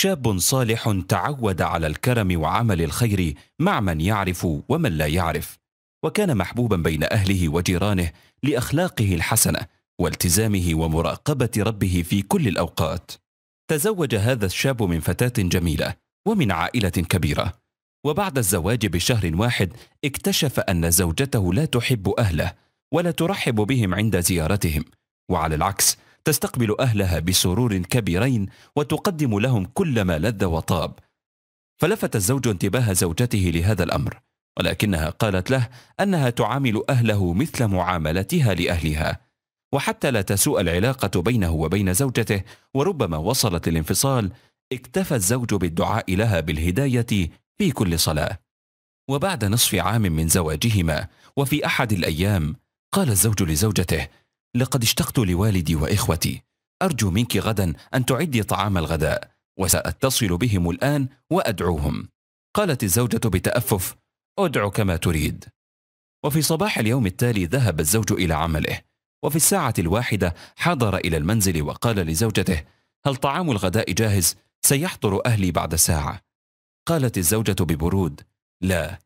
شاب صالح تعود على الكرم وعمل الخير مع من يعرف ومن لا يعرف وكان محبوبا بين اهله وجيرانه لاخلاقه الحسنه والتزامه ومراقبه ربه في كل الاوقات تزوج هذا الشاب من فتاه جميله ومن عائله كبيره وبعد الزواج بشهر واحد اكتشف ان زوجته لا تحب اهله ولا ترحب بهم عند زيارتهم وعلى العكس تستقبل أهلها بسرور كبيرين وتقدم لهم كل ما لذ وطاب فلفت الزوج انتباه زوجته لهذا الأمر ولكنها قالت له أنها تعامل أهله مثل معاملتها لأهلها وحتى لا تسوء العلاقة بينه وبين زوجته وربما وصلت للانفصال اكتفى الزوج بالدعاء لها بالهداية في كل صلاة وبعد نصف عام من زواجهما وفي أحد الأيام قال الزوج لزوجته لقد اشتقت لوالدي واخوتي ارجو منك غدا ان تعدي طعام الغداء وساتصل بهم الان وادعوهم قالت الزوجه بتافف ادع كما تريد وفي صباح اليوم التالي ذهب الزوج الى عمله وفي الساعه الواحده حضر الى المنزل وقال لزوجته هل طعام الغداء جاهز سيحضر اهلي بعد ساعه قالت الزوجه ببرود لا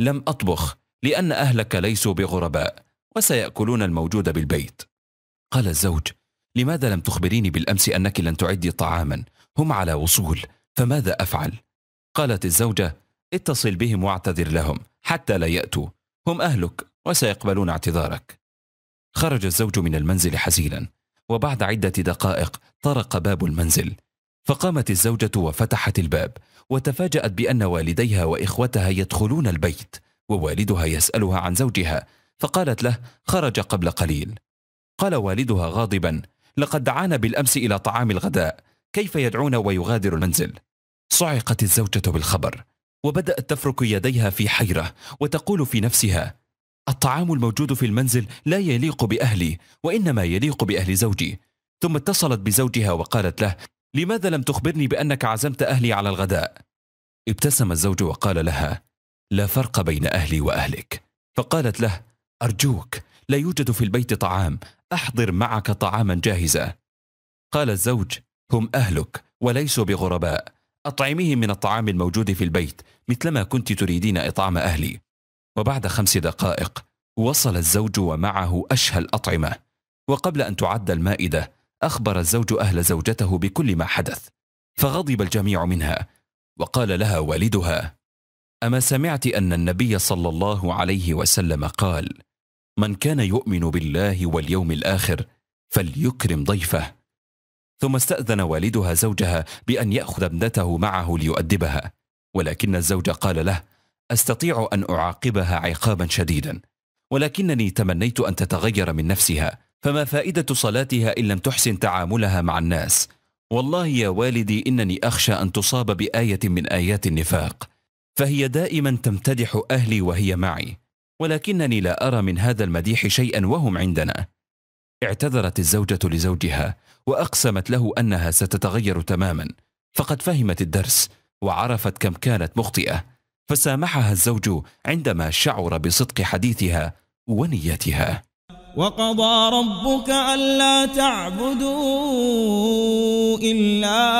لم اطبخ لان اهلك ليسوا بغرباء وسياكلون الموجود بالبيت قال الزوج لماذا لم تخبريني بالأمس أنك لن تعدي طعاما هم على وصول فماذا أفعل؟ قالت الزوجة اتصل بهم واعتذر لهم حتى لا يأتوا هم أهلك وسيقبلون اعتذارك خرج الزوج من المنزل حزينا وبعد عدة دقائق طرق باب المنزل فقامت الزوجة وفتحت الباب وتفاجأت بأن والديها وإخوتها يدخلون البيت ووالدها يسألها عن زوجها فقالت له خرج قبل قليل قال والدها غاضبا لقد دعانا بالأمس إلى طعام الغداء كيف يدعونا ويغادر المنزل صعقت الزوجة بالخبر وبدأت تفرك يديها في حيرة وتقول في نفسها الطعام الموجود في المنزل لا يليق بأهلي وإنما يليق بأهل زوجي ثم اتصلت بزوجها وقالت له لماذا لم تخبرني بأنك عزمت أهلي على الغداء؟ ابتسم الزوج وقال لها لا فرق بين أهلي وأهلك فقالت له أرجوك لا يوجد في البيت طعام احضر معك طعاما جاهزا قال الزوج هم اهلك وليسوا بغرباء اطعميهم من الطعام الموجود في البيت مثلما كنت تريدين اطعام اهلي وبعد خمس دقائق وصل الزوج ومعه اشهى الاطعمه وقبل ان تعد المائده اخبر الزوج اهل زوجته بكل ما حدث فغضب الجميع منها وقال لها والدها اما سمعت ان النبي صلى الله عليه وسلم قال من كان يؤمن بالله واليوم الاخر فليكرم ضيفه ثم استاذن والدها زوجها بان ياخذ ابنته معه ليؤدبها ولكن الزوج قال له استطيع ان اعاقبها عقابا شديدا ولكنني تمنيت ان تتغير من نفسها فما فائده صلاتها ان لم تحسن تعاملها مع الناس والله يا والدي انني اخشى ان تصاب بايه من ايات النفاق فهي دائما تمتدح اهلي وهي معي ولكنني لا أرى من هذا المديح شيئا وهم عندنا. اعتذرت الزوجة لزوجها وأقسمت له أنها ستتغير تماما فقد فهمت الدرس وعرفت كم كانت مخطئة فسامحها الزوج عندما شعر بصدق حديثها ونيتها وقضى ربك ألا تعبدوا إلا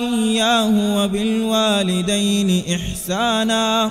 إياه وبالوالدين إحساناً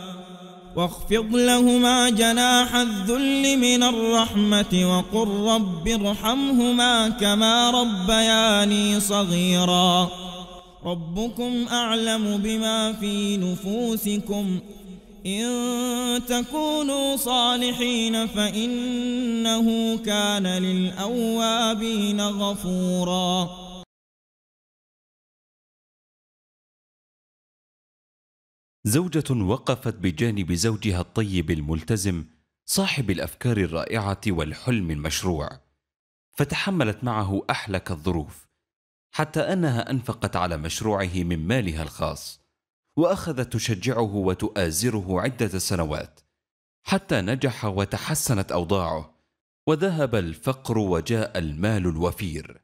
واخفض لهما جناح الذل من الرحمة وقل رب ارحمهما كما ربياني صغيرا ربكم أعلم بما في نفوسكم إن تكونوا صالحين فإنه كان للأوابين غفوراً زوجة وقفت بجانب زوجها الطيب الملتزم صاحب الافكار الرائعه والحلم المشروع فتحملت معه احلك الظروف حتى انها انفقت على مشروعه من مالها الخاص واخذت تشجعه وتؤازره عده سنوات حتى نجح وتحسنت اوضاعه وذهب الفقر وجاء المال الوفير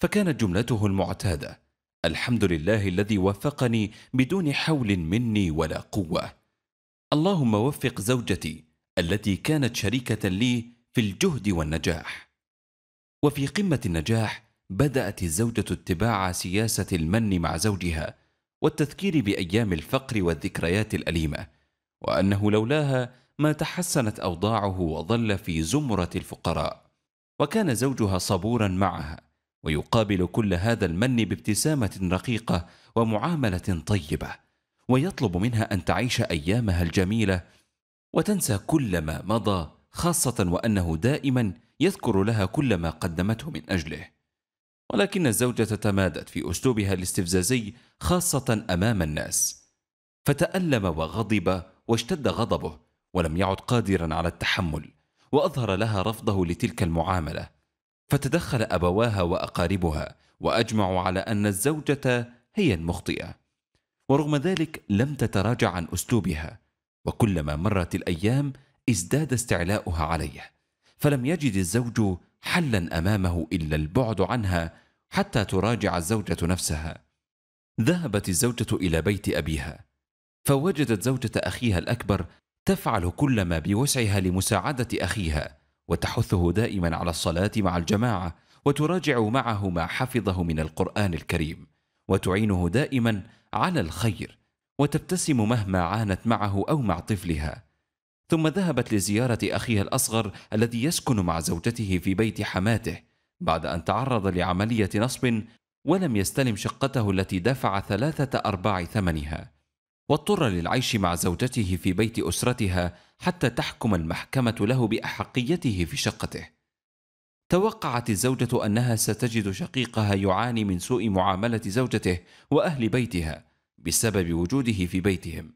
فكانت جملته المعتاده الحمد لله الذي وفقني بدون حول مني ولا قوه اللهم وفق زوجتي التي كانت شريكه لي في الجهد والنجاح وفي قمه النجاح بدات الزوجه اتباع سياسه المن مع زوجها والتذكير بايام الفقر والذكريات الاليمه وانه لولاها ما تحسنت اوضاعه وظل في زمره الفقراء وكان زوجها صبورا معها ويقابل كل هذا المن بابتسامه رقيقه ومعامله طيبه ويطلب منها ان تعيش ايامها الجميله وتنسى كل ما مضى خاصه وانه دائما يذكر لها كل ما قدمته من اجله ولكن الزوجه تمادت في اسلوبها الاستفزازي خاصه امام الناس فتالم وغضب واشتد غضبه ولم يعد قادرا على التحمل واظهر لها رفضه لتلك المعامله فتدخل ابواها واقاربها واجمعوا على ان الزوجه هي المخطئه ورغم ذلك لم تتراجع عن اسلوبها وكلما مرت الايام ازداد استعلاؤها عليه فلم يجد الزوج حلا امامه الا البعد عنها حتى تراجع الزوجه نفسها ذهبت الزوجه الى بيت ابيها فوجدت زوجه اخيها الاكبر تفعل كل ما بوسعها لمساعده اخيها وتحثه دائما على الصلاة مع الجماعة وتراجع معه ما حفظه من القرآن الكريم وتعينه دائما على الخير وتبتسم مهما عانت معه أو مع طفلها ثم ذهبت لزيارة أخيها الأصغر الذي يسكن مع زوجته في بيت حماته بعد أن تعرض لعملية نصب ولم يستلم شقته التي دفع ثلاثة أرباع ثمنها واضطر للعيش مع زوجته في بيت أسرتها حتى تحكم المحكمة له بأحقيته في شقته. توقعت الزوجة أنها ستجد شقيقها يعاني من سوء معاملة زوجته وأهل بيتها بسبب وجوده في بيتهم،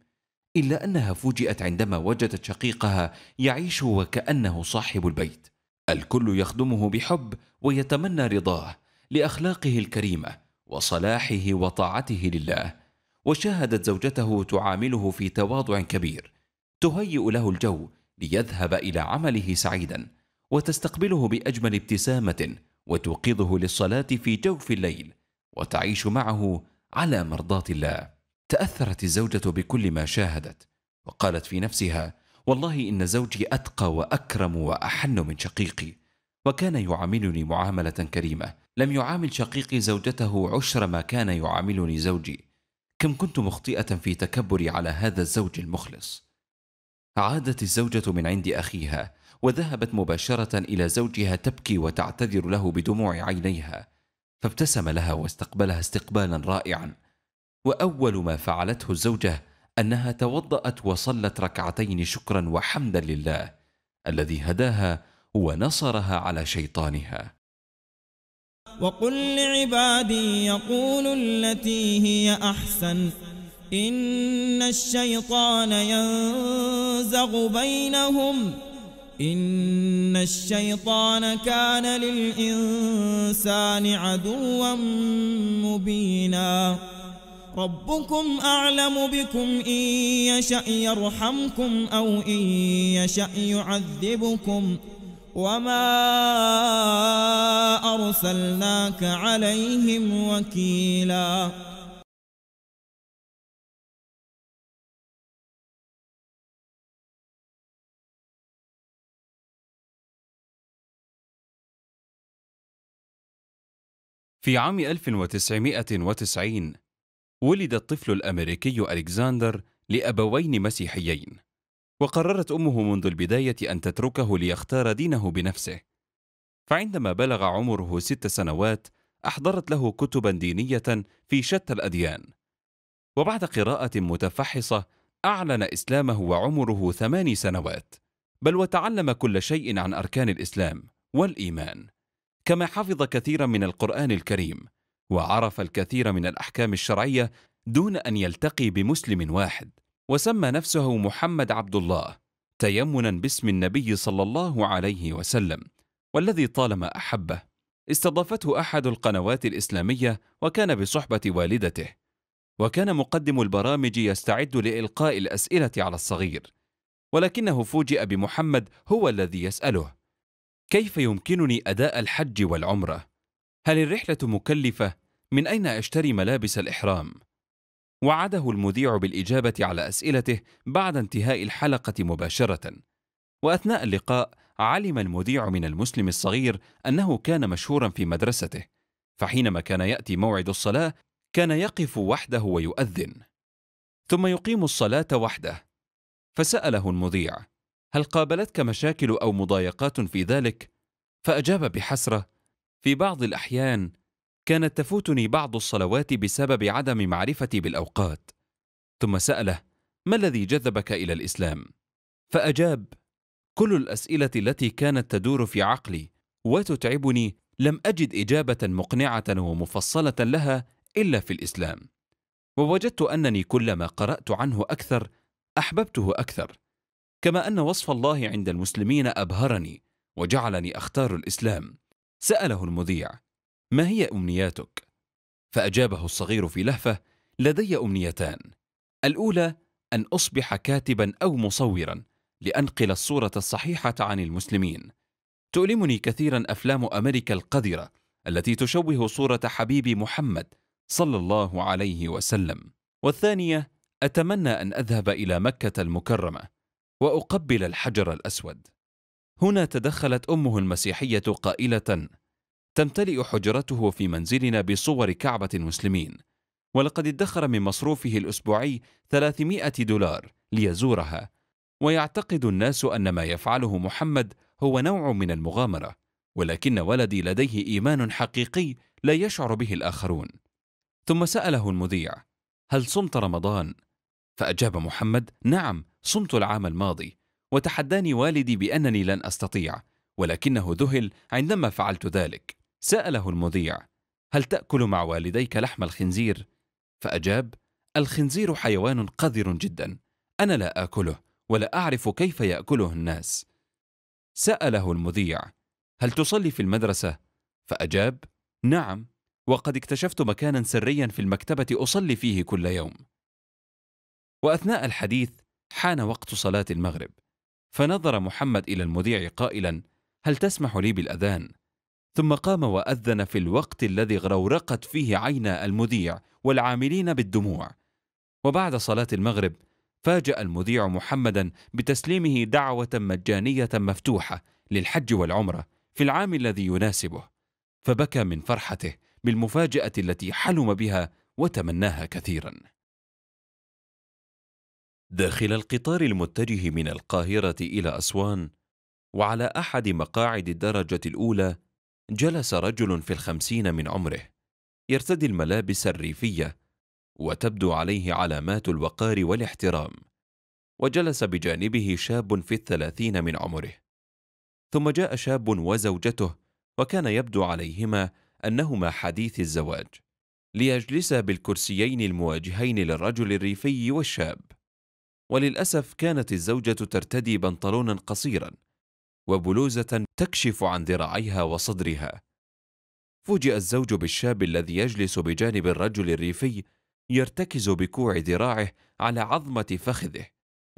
إلا أنها فوجئت عندما وجدت شقيقها يعيش وكأنه صاحب البيت. الكل يخدمه بحب ويتمنى رضاه لأخلاقه الكريمة وصلاحه وطاعته لله. وشاهدت زوجته تعامله في تواضع كبير تهيئ له الجو ليذهب إلى عمله سعيدا وتستقبله بأجمل ابتسامة وتوقظه للصلاة في جوف الليل وتعيش معه على مرضاة الله تأثرت الزوجة بكل ما شاهدت وقالت في نفسها والله إن زوجي أتقى وأكرم وأحن من شقيقي وكان يعاملني معاملة كريمة لم يعامل شقيقي زوجته عشر ما كان يعاملني زوجي كم كنت مخطئة في تكبري على هذا الزوج المخلص عادت الزوجة من عند أخيها وذهبت مباشرة إلى زوجها تبكي وتعتذر له بدموع عينيها فابتسم لها واستقبلها استقبالا رائعا وأول ما فعلته الزوجة أنها توضأت وصلت ركعتين شكرا وحمدا لله الذي هداها ونصرها على شيطانها وقل لعبادي يقول التي هي أحسن إن الشيطان ينزغ بينهم إن الشيطان كان للإنسان عدوا مبينا ربكم أعلم بكم إن يشأ يرحمكم أو إن يشأ يعذبكم ۖ وما أرسلناك عليهم وكيلا في عام 1990 ولد الطفل الأمريكي ألكساندر لأبوين مسيحيين وقررت أمه منذ البداية أن تتركه ليختار دينه بنفسه فعندما بلغ عمره ست سنوات أحضرت له كتبا دينية في شتى الأديان وبعد قراءة متفحصة أعلن إسلامه وعمره ثماني سنوات بل وتعلم كل شيء عن أركان الإسلام والإيمان كما حفظ كثيرا من القرآن الكريم وعرف الكثير من الأحكام الشرعية دون أن يلتقي بمسلم واحد وسمى نفسه محمد عبد الله تيمنا باسم النبي صلى الله عليه وسلم والذي طالما احبه استضافته احد القنوات الاسلاميه وكان بصحبه والدته وكان مقدم البرامج يستعد لالقاء الاسئله على الصغير ولكنه فوجئ بمحمد هو الذي يساله كيف يمكنني اداء الحج والعمره هل الرحله مكلفه من اين اشتري ملابس الاحرام وعده المذيع بالاجابه على اسئلته بعد انتهاء الحلقه مباشره واثناء اللقاء علم المذيع من المسلم الصغير انه كان مشهورا في مدرسته فحينما كان ياتي موعد الصلاه كان يقف وحده ويؤذن ثم يقيم الصلاه وحده فساله المذيع هل قابلتك مشاكل او مضايقات في ذلك فاجاب بحسره في بعض الاحيان كانت تفوتني بعض الصلوات بسبب عدم معرفتي بالاوقات ثم ساله ما الذي جذبك الى الاسلام فاجاب كل الاسئله التي كانت تدور في عقلي وتتعبني لم اجد اجابه مقنعه ومفصله لها الا في الاسلام ووجدت انني كلما قرات عنه اكثر احببته اكثر كما ان وصف الله عند المسلمين ابهرني وجعلني اختار الاسلام ساله المذيع ما هي أمنياتك؟ فأجابه الصغير في لهفة لدي أمنيتان الأولى أن أصبح كاتبا أو مصورا لأنقل الصورة الصحيحة عن المسلمين تؤلمني كثيرا أفلام أمريكا القذرة التي تشوه صورة حبيبي محمد صلى الله عليه وسلم والثانية أتمنى أن أذهب إلى مكة المكرمة وأقبل الحجر الأسود هنا تدخلت أمه المسيحية قائلة تمتلئ حجرته في منزلنا بصور كعبة المسلمين ولقد ادخر من مصروفه الأسبوعي 300 دولار ليزورها ويعتقد الناس أن ما يفعله محمد هو نوع من المغامرة ولكن ولدي لديه إيمان حقيقي لا يشعر به الآخرون ثم سأله المذيع هل صمت رمضان؟ فأجاب محمد نعم صمت العام الماضي وتحداني والدي بأنني لن أستطيع ولكنه ذهل عندما فعلت ذلك سأله المذيع هل تأكل مع والديك لحم الخنزير؟ فأجاب الخنزير حيوان قذر جدا أنا لا آكله ولا أعرف كيف يأكله الناس سأله المذيع هل تصلي في المدرسة؟ فأجاب نعم وقد اكتشفت مكانا سريا في المكتبة أصلي فيه كل يوم وأثناء الحديث حان وقت صلاة المغرب فنظر محمد إلى المذيع قائلا هل تسمح لي بالأذان؟ ثم قام وأذن في الوقت الذي غرورقت فيه عينا المذيع والعاملين بالدموع وبعد صلاة المغرب فاجأ المذيع محمدا بتسليمه دعوة مجانية مفتوحة للحج والعمرة في العام الذي يناسبه فبكى من فرحته بالمفاجأة التي حلم بها وتمناها كثيرا داخل القطار المتجه من القاهرة إلى أسوان وعلى أحد مقاعد الدرجة الأولى جلس رجل في الخمسين من عمره يرتدي الملابس الريفية وتبدو عليه علامات الوقار والاحترام وجلس بجانبه شاب في الثلاثين من عمره ثم جاء شاب وزوجته وكان يبدو عليهما أنهما حديث الزواج ليجلسا بالكرسيين المواجهين للرجل الريفي والشاب وللأسف كانت الزوجة ترتدي بنطلونا قصيرا وبلوزة تكشف عن ذراعيها وصدرها. فوجئ الزوج بالشاب الذي يجلس بجانب الرجل الريفي يرتكز بكوع ذراعه على عظمة فخذه،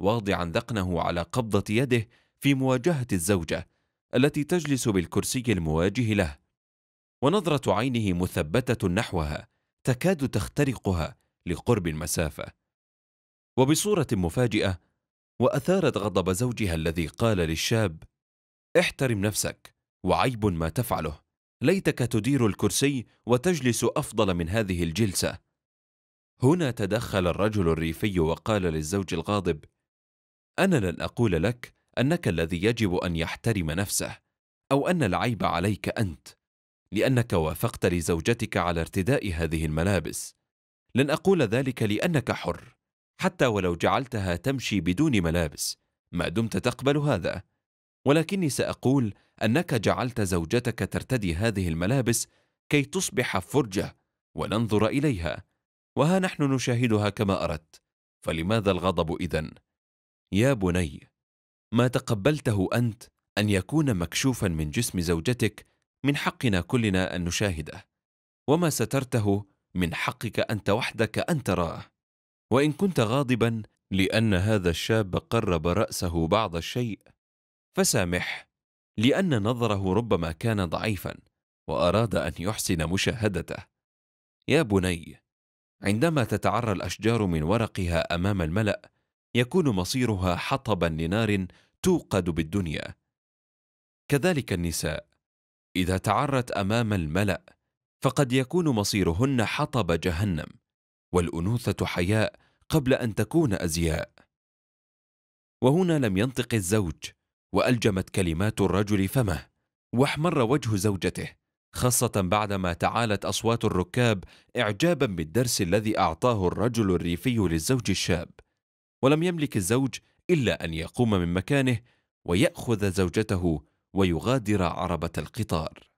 واضعا ذقنه على قبضة يده في مواجهة الزوجة التي تجلس بالكرسي المواجه له. ونظرة عينه مثبتة نحوها تكاد تخترقها لقرب المسافة. وبصورة مفاجئة وأثارت غضب زوجها الذي قال للشاب: احترم نفسك وعيب ما تفعله ليتك تدير الكرسي وتجلس افضل من هذه الجلسه هنا تدخل الرجل الريفي وقال للزوج الغاضب انا لن اقول لك انك الذي يجب ان يحترم نفسه او ان العيب عليك انت لانك وافقت لزوجتك على ارتداء هذه الملابس لن اقول ذلك لانك حر حتى ولو جعلتها تمشي بدون ملابس ما دمت تقبل هذا ولكني ساقول انك جعلت زوجتك ترتدي هذه الملابس كي تصبح فرجه وننظر اليها وها نحن نشاهدها كما اردت فلماذا الغضب اذا يا بني ما تقبلته انت ان يكون مكشوفا من جسم زوجتك من حقنا كلنا ان نشاهده وما سترته من حقك انت وحدك ان تراه وان كنت غاضبا لان هذا الشاب قرب راسه بعض الشيء فسامح لأن نظره ربما كان ضعيفا وأراد أن يحسن مشاهدته يا بني عندما تتعرى الأشجار من ورقها أمام الملأ يكون مصيرها حطبا لنار توقد بالدنيا كذلك النساء إذا تعرت أمام الملأ فقد يكون مصيرهن حطب جهنم والأنوثة حياء قبل أن تكون أزياء وهنا لم ينطق الزوج والجمت كلمات الرجل فمه واحمر وجه زوجته خاصه بعدما تعالت اصوات الركاب اعجابا بالدرس الذي اعطاه الرجل الريفي للزوج الشاب ولم يملك الزوج الا ان يقوم من مكانه وياخذ زوجته ويغادر عربه القطار